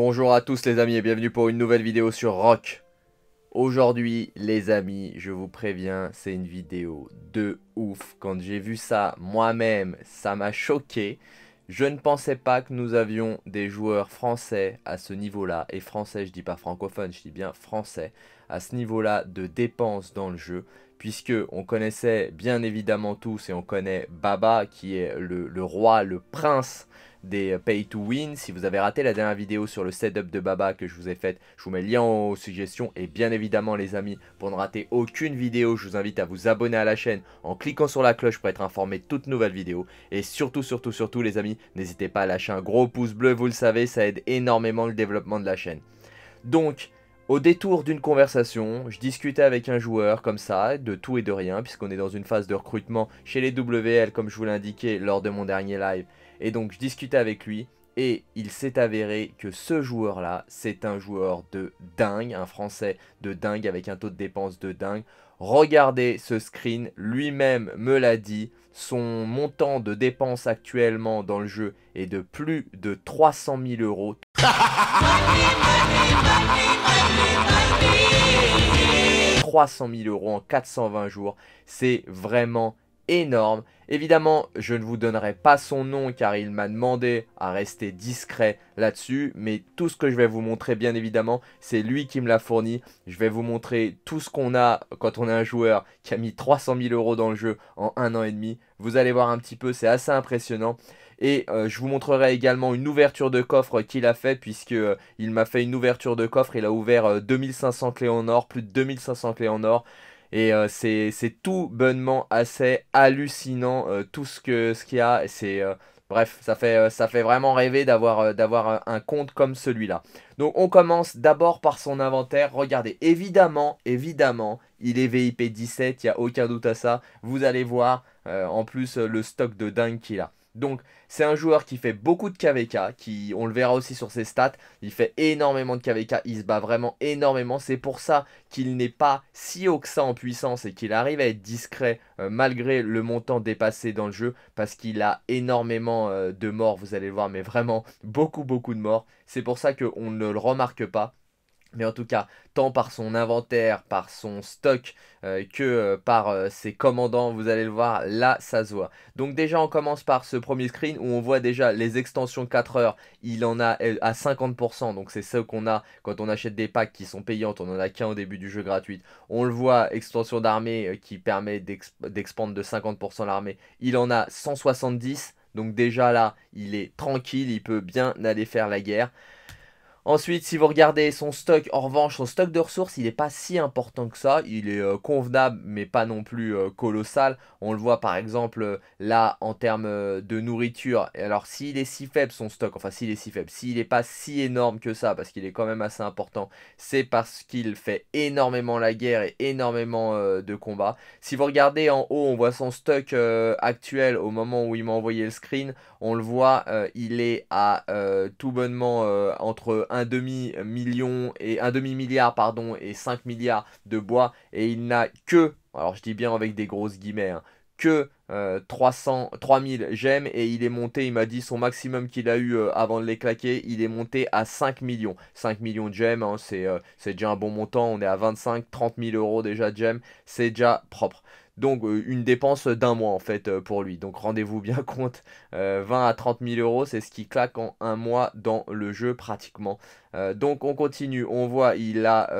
Bonjour à tous les amis et bienvenue pour une nouvelle vidéo sur Rock. Aujourd'hui les amis, je vous préviens, c'est une vidéo de ouf. Quand j'ai vu ça moi-même, ça m'a choqué. Je ne pensais pas que nous avions des joueurs français à ce niveau-là, et français je dis pas francophone, je dis bien français, à ce niveau-là de dépenses dans le jeu puisque on connaissait bien évidemment tous et on connaît Baba qui est le roi, le prince des euh, pay to win. Si vous avez raté la dernière vidéo sur le setup de Baba que je vous ai faite, je vous mets le lien en suggestions Et bien évidemment les amis, pour ne rater aucune vidéo, je vous invite à vous abonner à la chaîne en cliquant sur la cloche pour être informé de toutes nouvelles vidéos. Et surtout, surtout, surtout les amis, n'hésitez pas à lâcher un gros pouce bleu, vous le savez, ça aide énormément le développement de la chaîne. Donc, au détour d'une conversation, je discutais avec un joueur comme ça, de tout et de rien, puisqu'on est dans une phase de recrutement chez les WL, comme je vous l'indiquais lors de mon dernier live. Et donc je discutais avec lui et il s'est avéré que ce joueur-là, c'est un joueur de dingue, un Français de dingue avec un taux de dépense de dingue. Regardez ce screen, lui-même me l'a dit, son montant de dépenses actuellement dans le jeu est de plus de 300 000 euros. « 300 000 euros en 420 jours, c'est vraiment énorme. Évidemment, je ne vous donnerai pas son nom car il m'a demandé à rester discret là-dessus, mais tout ce que je vais vous montrer, bien évidemment, c'est lui qui me l'a fourni. Je vais vous montrer tout ce qu'on a quand on a un joueur qui a mis 300 000 euros dans le jeu en un an et demi. Vous allez voir un petit peu, c'est assez impressionnant. Et euh, je vous montrerai également une ouverture de coffre qu'il a fait puisque euh, il m'a fait une ouverture de coffre. Il a ouvert 2500 euh, clés en or, plus de 2500 clés en or. Et euh, c'est tout bonnement assez hallucinant, euh, tout ce qu'il ce qu'il y a. Euh, bref, ça fait, vraiment rêver d'avoir d'avoir un compte comme celui-là. Donc on commence d'abord par son inventaire. Regardez, évidemment, évidemment, il est VIP 17, il n'y a aucun doute à ça. Vous allez voir en plus le stock de dingue qu'il a. Donc c'est un joueur qui fait beaucoup de KVK, qui on le verra aussi sur ses stats, il fait énormément de KVK, il se bat vraiment énormément, c'est pour ça qu'il n'est pas si haut que ça en puissance et qu'il arrive à être discret euh, malgré le montant dépassé dans le jeu parce qu'il a énormément euh, de morts, vous allez le voir, mais vraiment beaucoup beaucoup de morts. C'est pour ça qu'on ne le remarque pas mais en tout cas, tant par son inventaire, par son stock, euh, que euh, par euh, ses commandants, vous allez le voir, là, ça se voit. Donc déjà, on commence par ce premier screen où on voit déjà les extensions 4 heures, il en a à 50%, donc c'est ce qu'on a quand on achète des packs qui sont payantes, on en a qu'un au début du jeu gratuit. On le voit, extension d'armée qui permet d'expandre de 50% l'armée, il en a 170, donc déjà là, il est tranquille, il peut bien aller faire la guerre. Ensuite, si vous regardez son stock, en revanche, son stock de ressources, il n'est pas si important que ça. Il est euh, convenable, mais pas non plus euh, colossal. On le voit par exemple euh, là en termes de nourriture. Alors, s'il est si faible son stock, enfin, s'il est si faible, s'il n'est pas si énorme que ça, parce qu'il est quand même assez important, c'est parce qu'il fait énormément la guerre et énormément de combats. Si vous regardez en haut, on voit son stock actuel au moment où il m'a envoyé le screen. On le voit, il est à tout bonnement entre un demi million et un demi milliard pardon et 5 milliards de bois et il n'a que alors je dis bien avec des grosses guillemets hein, que 300 euh, 3000 gemmes et il est monté il m'a dit son maximum qu'il a eu euh, avant de les claquer il est monté à 5 millions 5 millions de gemmes hein, euh, c'est déjà un bon montant on est à 25 30 000 euros déjà de gemmes c'est déjà propre donc euh, une dépense d'un mois en fait euh, pour lui. Donc rendez-vous bien compte, 20 euh, à 30 000 euros, c'est ce qui claque en un mois dans le jeu pratiquement. donc on continue, on voit il a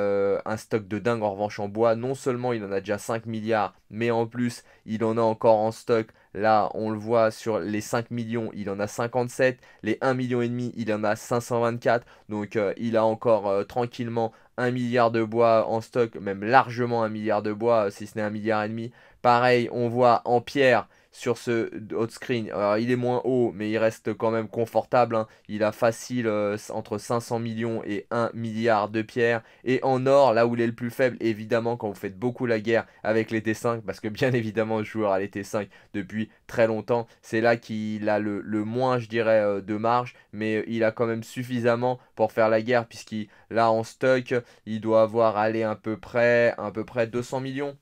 un stock de dingue en revanche en bois. Non seulement il en a déjà 5 milliards, mais en plus il en a encore en stock Là, on le voit sur les 5 millions, il en a 57. Les 1 million et demi, il en a 524. Donc euh, il a encore euh, tranquillement 1 milliard de bois en stock, même largement 1 milliard de bois, euh, si ce n'est 1 milliard et demi. Pareil, on voit en pierre, sur ce hot screen. Alors, il est moins haut, mais il reste quand même confortable. Hein. Il a facile euh, entre 500 millions et 1 milliard de pierres. Et en or, là où il est le plus faible, évidemment, quand vous faites beaucoup la guerre avec les T5, parce que bien évidemment, le joueur a les T5 depuis très longtemps. C'est là qu'il a le, moins, je dirais, euh, de marge, mais euh, il a quand même suffisamment pour faire la guerre, puisqu'il là en stock, il doit avoir allé à peu près, à peu près 200 millions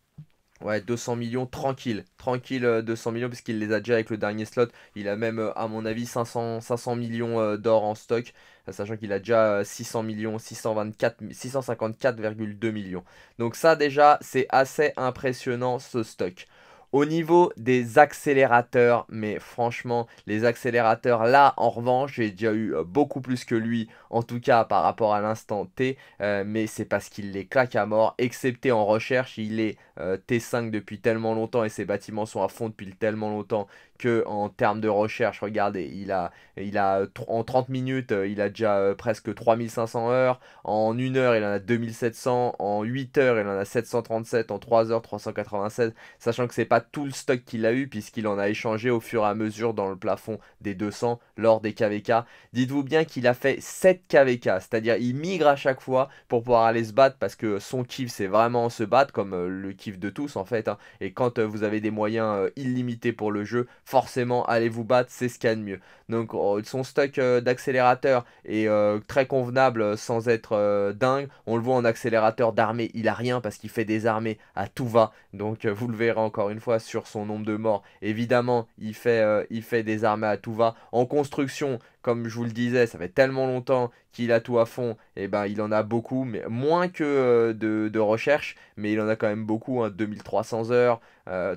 Ouais, 200 millions, tranquille. Tranquille, 200 euh, millions, puisqu'il les a déjà avec le dernier slot. Il a même, euh, à mon avis, 500, 500 millions euh, d'or en stock, sachant qu'il a déjà 600 millions, 654,2 millions. Donc ça, déjà, c'est assez impressionnant, ce stock. Au niveau des accélérateurs, mais franchement, les accélérateurs, là, en revanche, j'ai déjà eu euh, beaucoup plus que lui, en tout cas par rapport à l'instant T, euh, mais c'est parce qu'il les claque à mort, excepté en recherche, il est euh, T5 depuis tellement longtemps et ses bâtiments sont à fond depuis tellement longtemps que en termes de recherche. Regardez, il a, il a en 30 minutes, euh, il a déjà euh, presque 3500 heures. En 1 heure, il en a 2700. En 8 heures, il en a 737. En 3 heures, 396. Sachant que c'est pas tout le stock qu'il a eu, puisqu'il en a échangé au fur et à mesure dans le plafond des 200 lors des KVK. Dites-vous bien qu'il a fait 7 KVK, c'est-à-dire il migre à chaque fois pour pouvoir aller se battre parce que son kiff c'est vraiment se battre comme euh, le kiff de tous en fait. Hein. Et quand vous avez des moyens illimités pour le jeu, forcément allez vous battre, c'est ce qu'il y a de mieux. Donc oh, son stock euh, d'accélérateur est euh, très convenable euh, sans être dingue. On le voit en accélérateur d'armée, il a rien parce qu'il fait des armées à tout va. Donc vous le verrez encore une fois sur son nombre de morts. Évidemment, il fait, il fait des armées à tout va. En construction, comme je vous le disais, ça fait tellement longtemps qu'il a tout à fond, et ben il en a beaucoup, mais moins que euh, de, recherche, mais il en a quand même beaucoup, 2300 hein, heures,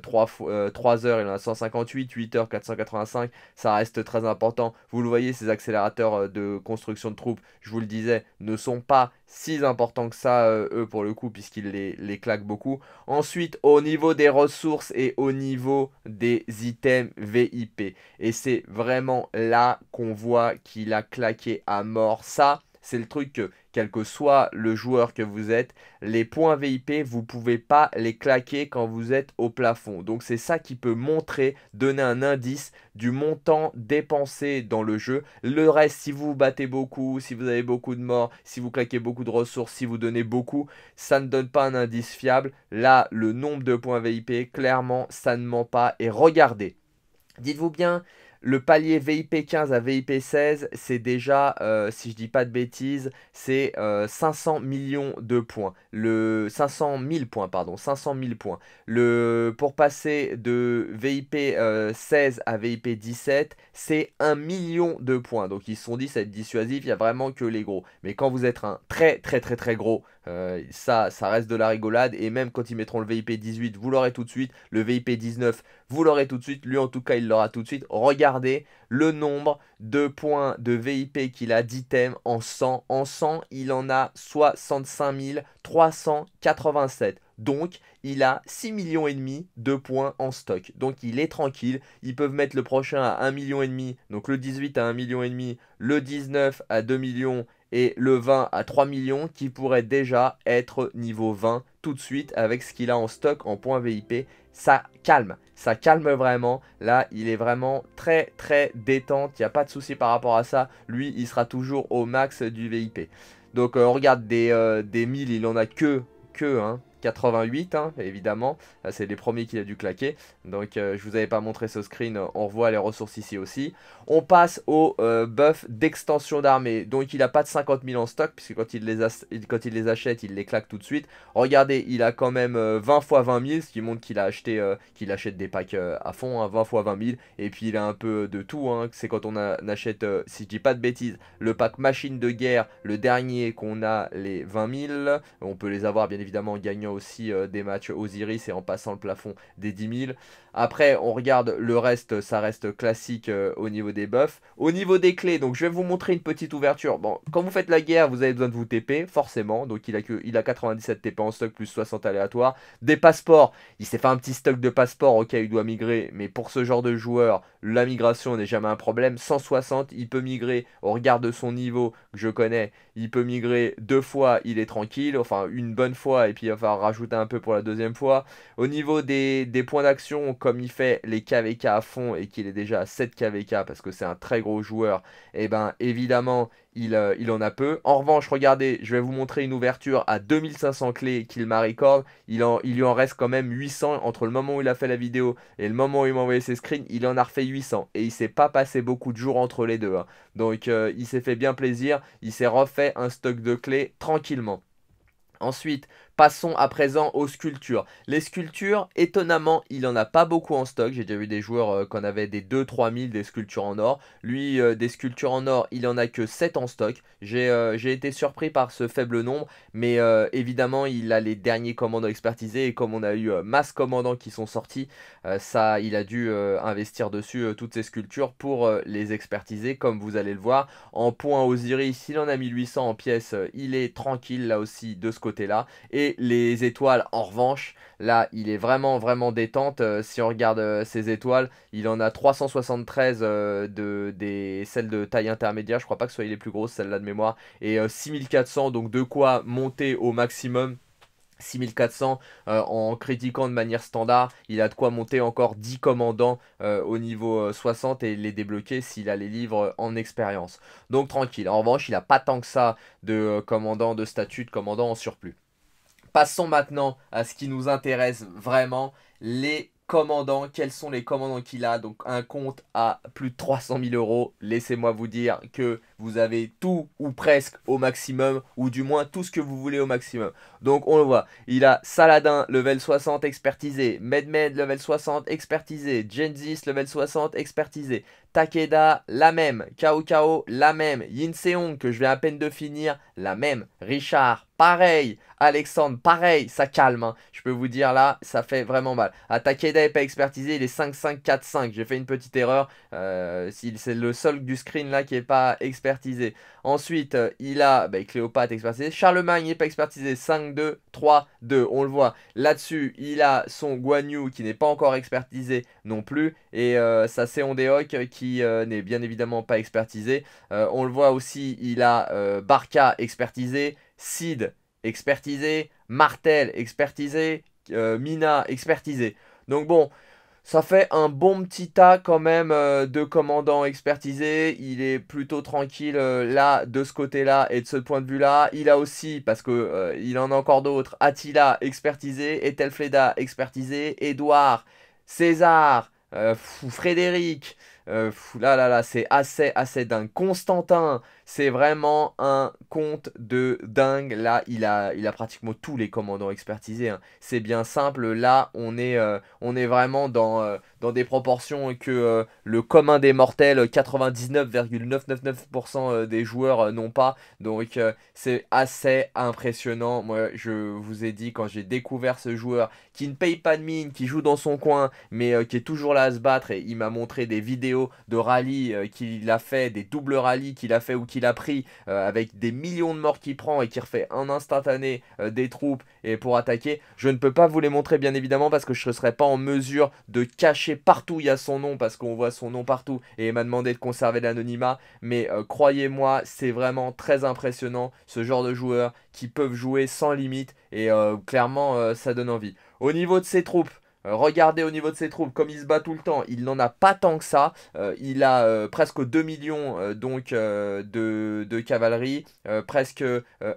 3, euh, 3, euh, heures, il en a 158, 8 heures, 485, ça reste très important. Vous le voyez, ces accélérateurs de construction de troupes, je vous le disais, ne sont pas si important que ça, euh, eux, pour le coup, puisqu'ils les, les claquent beaucoup. Ensuite, au niveau des ressources et au niveau des items VIP. Et c'est vraiment là qu'on voit qu'il a claqué à mort ça. C'est le truc que, quel que soit le joueur que vous êtes, les points VIP, vous ne pouvez pas les claquer quand vous êtes au plafond. Donc c'est ça qui peut montrer, donner un indice du montant dépensé dans le jeu. Le reste, si vous vous battez beaucoup, si vous avez beaucoup de morts, si vous claquez beaucoup de ressources, si vous donnez beaucoup, ça ne donne pas un indice fiable. Là, le nombre de points VIP, clairement, ça ne ment pas. Et regardez, dites-vous bien, le palier VIP 15 à VIP 16, c'est déjà, euh, si je dis pas de bêtises, c'est 500 euh, millions de points. Le 500 000 points, pardon, 500 000 points. Le, pour passer de VIP 16 euh, à VIP 17, c'est 1 million de points. Donc ils se sont dit, ça va être dissuasif, il n'y a vraiment que les gros. Mais quand vous êtes un très très très très gros, euh, ça, ça reste de la rigolade. Et même quand ils mettront le VIP 18, vous l'aurez tout de suite. Le VIP 19, vous l'aurez tout de suite. Lui, en tout cas, il l'aura tout de suite. Regardez le nombre de points de VIP qu'il a d'items en 100. En 100, il en a 65 387. Donc, il a 6 millions et demi de points en stock. Donc, il est tranquille. Ils peuvent mettre le prochain à 1,5 million et demi. Donc, le 18 à 1,5 million et demi, le 19 à 2 millions et le 20 à 3 millions qui pourrait déjà être niveau 20 tout de suite avec ce qu'il a en stock en point VIP. Ça calme, ça calme vraiment. Là, il est vraiment très très détente, il n'y a pas de souci par rapport à ça. Lui, il sera toujours au max du VIP. Donc euh, on regarde des, euh, des 1000, il en a que, que hein, 88, hein, évidemment. Euh, c'est les premiers qu'il a dû claquer. Donc, je euh, je vous avais pas montré ce screen. On revoit les ressources ici aussi. On passe au euh, buff d'extension d'armée. Donc, il n'a pas de 50 000 en stock, puisque quand il, les quand il les achète, il les claque tout de suite. Regardez, il a quand même 20 x 20 000, ce qui montre qu'il a acheté, qu'il achète des packs à fond, 20 x 20 000. Et puis, il a un peu de tout. Hein. C'est quand on, on achète, si je dis pas de bêtises, le pack machine de guerre, le dernier qu'on a, les 20 000. On peut les avoir, bien évidemment, en gagnant aussi euh, des matchs Osiris et en passant le plafond des 10 000. Après, on regarde le reste, ça reste classique euh, au niveau des buffs. Au niveau des clés, donc je vais vous montrer une petite ouverture. Bon, quand vous faites la guerre, vous avez besoin de vous TP, forcément. Donc il a, que, il a 97 TP en stock, plus 60 aléatoires. Des passeports, il s'est fait un petit stock de passeports, ok, il doit migrer. Mais pour ce genre de joueur, la migration n'est jamais un problème. 160, il peut migrer, au regarde son niveau que je connais, il peut migrer deux fois, il est tranquille. Enfin, une bonne fois, et puis il va rajouter un peu pour la deuxième fois. Au niveau des, points d'action, comme il fait les KVK à fond et qu'il est déjà à 7 KVK parce que c'est un très gros joueur, et eh ben évidemment il, euh, il, en a peu. En revanche, regardez, je vais vous montrer une ouverture à 2500 clés qu'il m'a record. Il, en, il lui en reste quand même 800 entre le moment où il a fait la vidéo et le moment où il m'a envoyé ses screens. Il en a refait 800 et il s'est pas passé beaucoup de jours entre les deux. Hein. Donc euh, il s'est fait bien plaisir. Il s'est refait un stock de clés tranquillement. Ensuite, Passons à présent aux sculptures. Les sculptures, étonnamment, il n'en a pas beaucoup en stock. J'ai déjà vu des joueurs euh, qu'on avait des 2-3 000 des sculptures en or. Lui, euh, des sculptures en or, il n'en a que 7 en stock. Euh, j'ai été surpris par ce faible nombre, mais évidemment, il a les derniers commandants expertisés. Et comme on a eu masse commandants qui sont sortis, ça, il a dû investir dessus toutes ces sculptures pour les expertiser, comme vous allez le voir. En aux iris, il en a 1800 en pièces. il est tranquille là aussi de ce côté-là. Et les étoiles, en revanche, là, il est vraiment, vraiment détente. Euh, si on regarde ces euh, ses étoiles, il en a 373 euh, de, des, celles de taille intermédiaire. Je crois pas que ce soit les plus grosses, celles-là de mémoire. Et 6400, donc de quoi monter au maximum. 6400 en critiquant de manière standard, il a de quoi monter encore 10 commandants au niveau 60 et les débloquer s'il a les livres en expérience. Donc tranquille, en revanche il n'a pas tant que ça de commandants de statut de commandant en surplus passons maintenant à ce qui nous intéresse vraiment, les commandants. Quels sont les commandants qu'il a Donc un compte à plus de 300 000 euros. Laissez-moi vous dire que vous avez tout ou presque au maximum, ou du moins tout ce que vous voulez au maximum. Donc on le voit, il a Saladin, level 60 expertisé, Medmed, level 60 expertisé, Genesis level 60 expertisé, Takeda, la même, Kao Kao, la même, Yinseong, que je vais à peine de finir, la même, Richard, pareil. Alexandre, pareil, ça calme. Hein. Je peux vous dire là, ça fait vraiment mal. Atakeda n'est pas expertisé, il est 5-5-4-5. J'ai fait une petite erreur. Euh, c'est le seul du screen là qui n'est pas expertisé. Ensuite, euh, il a bah, Cléopâtre expertisé. Charlemagne n'est pas expertisé. 5-2, 3-2. On le voit. Là-dessus, il a son Guanyu qui n'est pas encore expertisé non plus. Et ça euh, sa Seondeok qui n'est bien évidemment pas expertisé. on le voit aussi, il a Barca expertisé. Sid expertisé, Martel expertisé, euh, Mina expertisé. Donc bon, ça fait un bon petit tas quand même euh, de commandants expertisés. Il est plutôt tranquille euh, là, de ce côté-là et de ce point de vue-là. Il a aussi, parce que il en a encore d'autres, Attila expertisé, Etelfleda expertisé, Édouard, César, Frédéric. là là là, c'est assez assez dingue. Constantin, c'est vraiment un compte de dingue. Là, il a, il a pratiquement tous les commandants expertisés. Hein. C'est bien simple. Là, on est, euh, on est vraiment dans, euh, dans des proportions que euh, le commun des mortels, 99,999% des joueurs n'ont pas. Donc, c'est assez impressionnant. Moi, je vous ai dit, quand j'ai découvert ce joueur qui ne paye pas de mine, qui joue dans son coin, mais qui est toujours là à se battre, et il m'a montré des vidéos de rallye qu'il a fait, des doubles rallyes qu'il a fait ou qu'il a pris euh, avec des millions de morts qu'il prend et qui refait un instantané euh, des troupes et pour attaquer. Je ne peux pas vous les montrer bien évidemment parce que je ne serais pas en mesure de cacher partout il y a son nom parce qu'on voit son nom partout et il m'a demandé de conserver l'anonymat. Mais euh, croyez-moi, c'est vraiment très impressionnant ce genre de joueurs qui peuvent jouer sans limite et clairement ça donne envie. Au niveau de ses troupes, euh, regardez au niveau de ses troupes, comme il se bat tout le temps, il n'en a pas tant que ça. Euh, il a euh, presque 2 millions donc, de, de, cavalerie, presque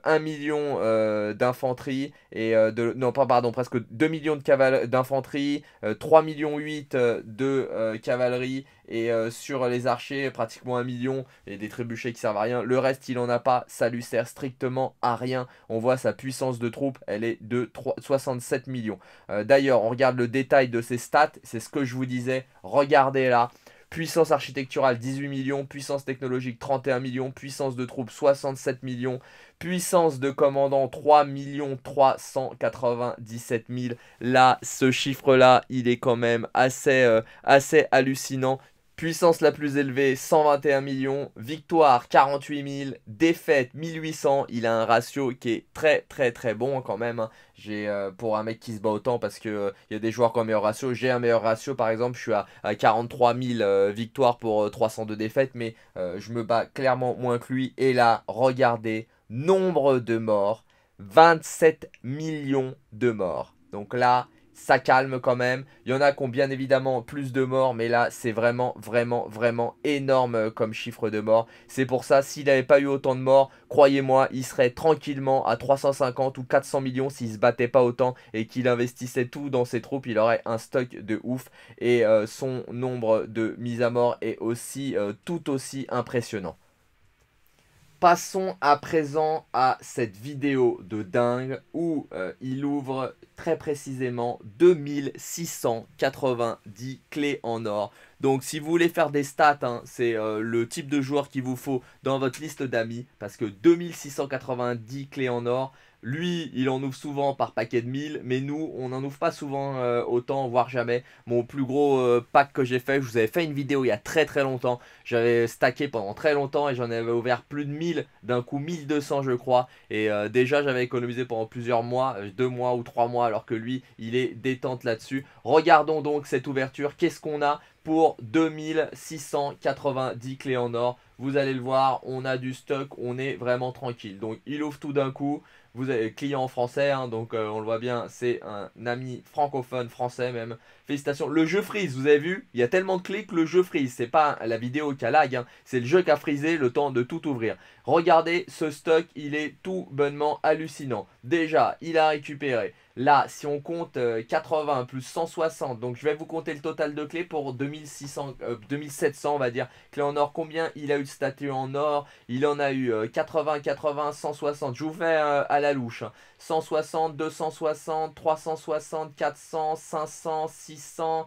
1 million d'infanterie, et de, non, pas, pardon, presque 2 millions d'infanterie, 3 millions 8 de cavalerie et euh, sur les archers pratiquement un million et des trébuchets qui servent à rien. Le reste il n'en a pas, ça lui sert strictement à rien. On voit sa puissance de troupe, elle est de 67 millions. Euh, d'ailleurs on regarde le détail de ses stats, c'est ce que je vous disais, regardez là. Puissance architecturale 18 millions, puissance technologique 31 millions, puissance de troupes 67 millions, puissance de commandant 3 millions 397 000. Là, ce chiffre-là, il est quand même assez, euh, assez hallucinant. Puissance la plus élevée, 121 millions. Victoire, 48 000. Défaite, 1800. Il a un ratio qui est très très très bon quand même. Hein. J'ai euh, Pour un mec qui se bat autant parce qu'il euh, y a des joueurs qui ont un meilleur ratio. J'ai un meilleur ratio par exemple. Je suis à, 43 000 euh, victoires pour 302 défaites. Mais je me bats clairement moins que lui. Et là, regardez, nombre de morts. 27 millions de morts. Donc là, ça calme quand même. Il y en a qui ont bien évidemment plus de morts, mais là, c'est vraiment, vraiment, vraiment énorme euh, comme chiffre de morts. C'est pour ça, s'il n'avait pas eu autant de morts, croyez-moi, il serait tranquillement à 350 ou 400 millions s'il se battait pas autant et qu'il investissait tout dans ses troupes. Il aurait un stock de ouf et euh, son nombre de mises à mort est aussi euh, tout aussi impressionnant. Passons à présent à cette vidéo de dingue où euh, il ouvre très précisément 2690 clés en or. Donc si vous voulez faire des stats, hein, c'est euh, le type de joueur qu'il vous faut dans votre liste d'amis parce que 2690 clés en or, lui, il en ouvre souvent par paquet de 1000, mais nous, on n'en ouvre pas souvent euh, autant, voire jamais. Mon plus gros euh, pack que j'ai fait, je vous avais fait une vidéo il y a très très longtemps. J'avais stacké pendant très longtemps et j'en avais ouvert plus de 1000, d'un coup 1200 je crois. Et euh, déjà, j'avais économisé pendant plusieurs mois, deux mois ou trois mois, alors que lui, il est détente là-dessus. Regardons donc cette ouverture, qu'est-ce qu'on a pour 2690 clés en or. Vous allez le voir, on a du stock, on est vraiment tranquille. Donc il ouvre tout d'un coup. Vous avez client français, hein, donc euh, on le voit bien, c'est un ami francophone français même. Félicitations. Le jeu frise vous avez vu Il y a tellement de clés que le jeu freeze. C'est pas la vidéo qui a lag, hein. c'est le jeu qui a frisé le temps de tout ouvrir. Regardez ce stock, il est tout bonnement hallucinant. Déjà, il a récupéré Là, si on compte 80 euh, plus 160, donc je vais vous compter le total de clés pour 2700, euh, on va dire. Clés en or, combien Il a eu de statues en or, il en a eu 80, 80, 160. Je vous fais euh, à la louche. 160, 260, 360, 400, 500, 600...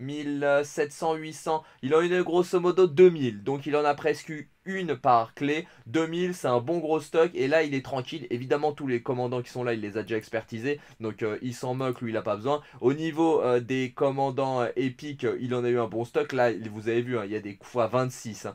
1700, 800. Il en a eu grosso modo 2000. Donc il en a presque une par clé. 2000, c'est un bon gros stock. Et là, il est tranquille. Évidemment, tous les commandants qui sont là, il les a déjà expertisés. Donc euh, il s'en moque, lui, il a pas besoin. Au niveau euh, des commandants euh, épiques, il en a eu un bon stock. Là, vous avez vu, hein, il y a des fois 26. Hein.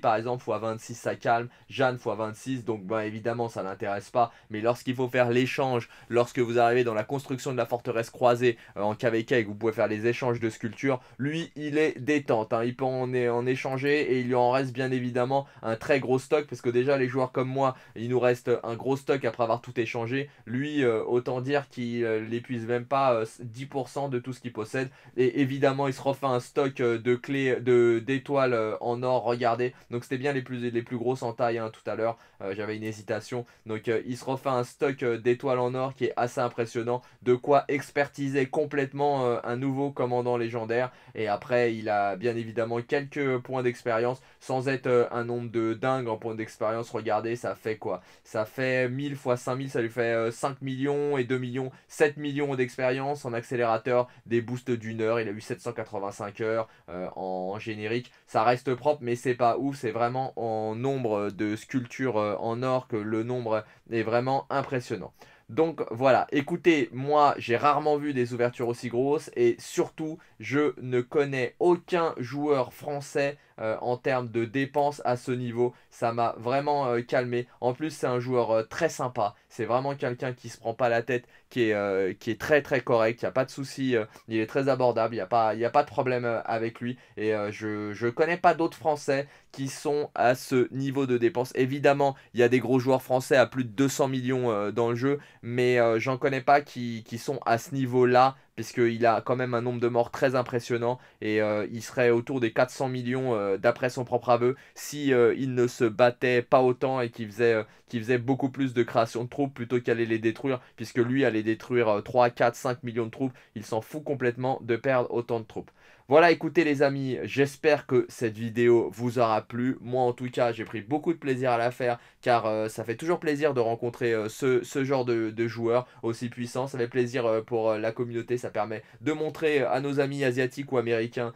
par exemple, fois 26, ça calme. Jeanne, fois 26. Donc, ben, évidemment, ça n'intéresse pas. Mais lorsqu'il faut faire l'échange, lorsque vous arrivez dans la construction de la forteresse croisée en KVK et vous pouvez faire les échanges de sculpture. Lui, il est détente. Hein. Il peut en, échanger et il lui en reste bien évidemment un très gros stock parce que déjà les joueurs comme moi, il nous reste un gros stock après avoir tout échangé. Lui, euh, autant dire qu'il n'épuise euh, même pas 10% euh, de tout ce qu'il possède. Et évidemment, il se refait un stock de clés, d'étoiles en or. Regardez, donc c'était bien les plus, les plus grosses en taille hein, tout à l'heure. J'avais une hésitation. Donc il se refait un stock d'étoiles en or qui est assez impressionnant. De quoi expertiser complètement un nouveau commandant légendaire. Et après, il a bien évidemment quelques points d'expérience, sans être euh, un nombre de dingue en points d'expérience. Regardez, ça fait quoi Ça fait 1000 fois 5000, ça lui fait 5 euh, millions et 2 millions, 7 millions d'expérience en accélérateur, des boosts d'une heure. Il a eu 785 heures euh, en générique. Ça reste propre, mais c'est pas ouf. C'est vraiment en nombre de sculptures en or que le nombre est vraiment impressionnant. Donc voilà, écoutez, moi j'ai rarement vu des ouvertures aussi grosses et surtout je ne connais aucun joueur français euh, en termes de dépenses à ce niveau. Ça m'a vraiment euh, calmé. En plus, c'est un joueur euh, très sympa. C'est vraiment quelqu'un qui se prend pas la tête, qui est, très très correct. Il n'y a pas de souci. il est très abordable. Il n'y a, pas, de problème avec lui. Et je ne connais pas d'autres Français qui sont à ce niveau de dépenses. Évidemment, il y a des gros joueurs français à plus de 200 millions dans le jeu. Mais j'en connais pas qui sont à ce niveau-là puisqu'il a quand même un nombre de morts très impressionnant et euh, il serait autour des 400 millions euh, d'après son propre aveu si euh, il ne se battait pas autant et qu'il faisait, faisait, beaucoup plus de création de troupes plutôt qu'aller les détruire puisque lui allait détruire 3, 4, 5 millions de troupes, il s'en fout complètement de perdre autant de troupes. Voilà, écoutez les amis, j'espère que cette vidéo vous aura plu. Moi en tout cas, j'ai pris beaucoup de plaisir à la faire car euh, ça fait toujours plaisir de rencontrer euh, ce, genre de, joueurs aussi puissants. Ça fait plaisir euh, pour la communauté, ça permet de montrer à nos amis asiatiques ou américains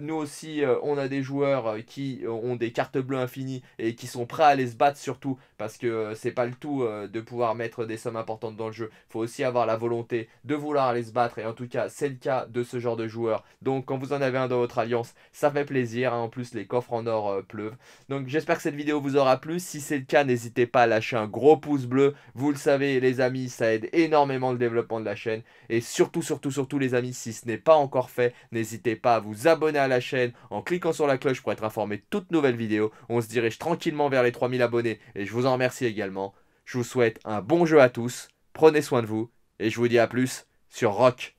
nous aussi, euh, on a des joueurs euh, qui euh, ont des cartes bleues infinies et qui sont prêts à aller se battre surtout, parce que c'est pas le tout de pouvoir mettre des sommes importantes dans le jeu. faut aussi avoir la volonté de vouloir aller se battre, et en tout cas, c'est le cas de ce genre de joueurs. Donc, quand vous en avez un dans votre alliance, ça fait plaisir. Hein. En plus, les coffres en or pleuvent. Donc, j'espère que cette vidéo vous aura plu. Si c'est le cas, n'hésitez pas à lâcher un gros pouce bleu. Vous le savez, les amis, ça aide énormément le développement de la chaîne. Et surtout, surtout, surtout, les amis, si ce n'est pas encore fait, n'hésitez pas à vous abonner à la chaîne, en cliquant sur la cloche pour être informé de toutes nouvelles vidéos. On se dirige tranquillement vers les 3000 abonnés et je vous en remercie également. Je vous souhaite un bon jeu à tous, prenez soin de vous et je vous dis à plus sur Rock.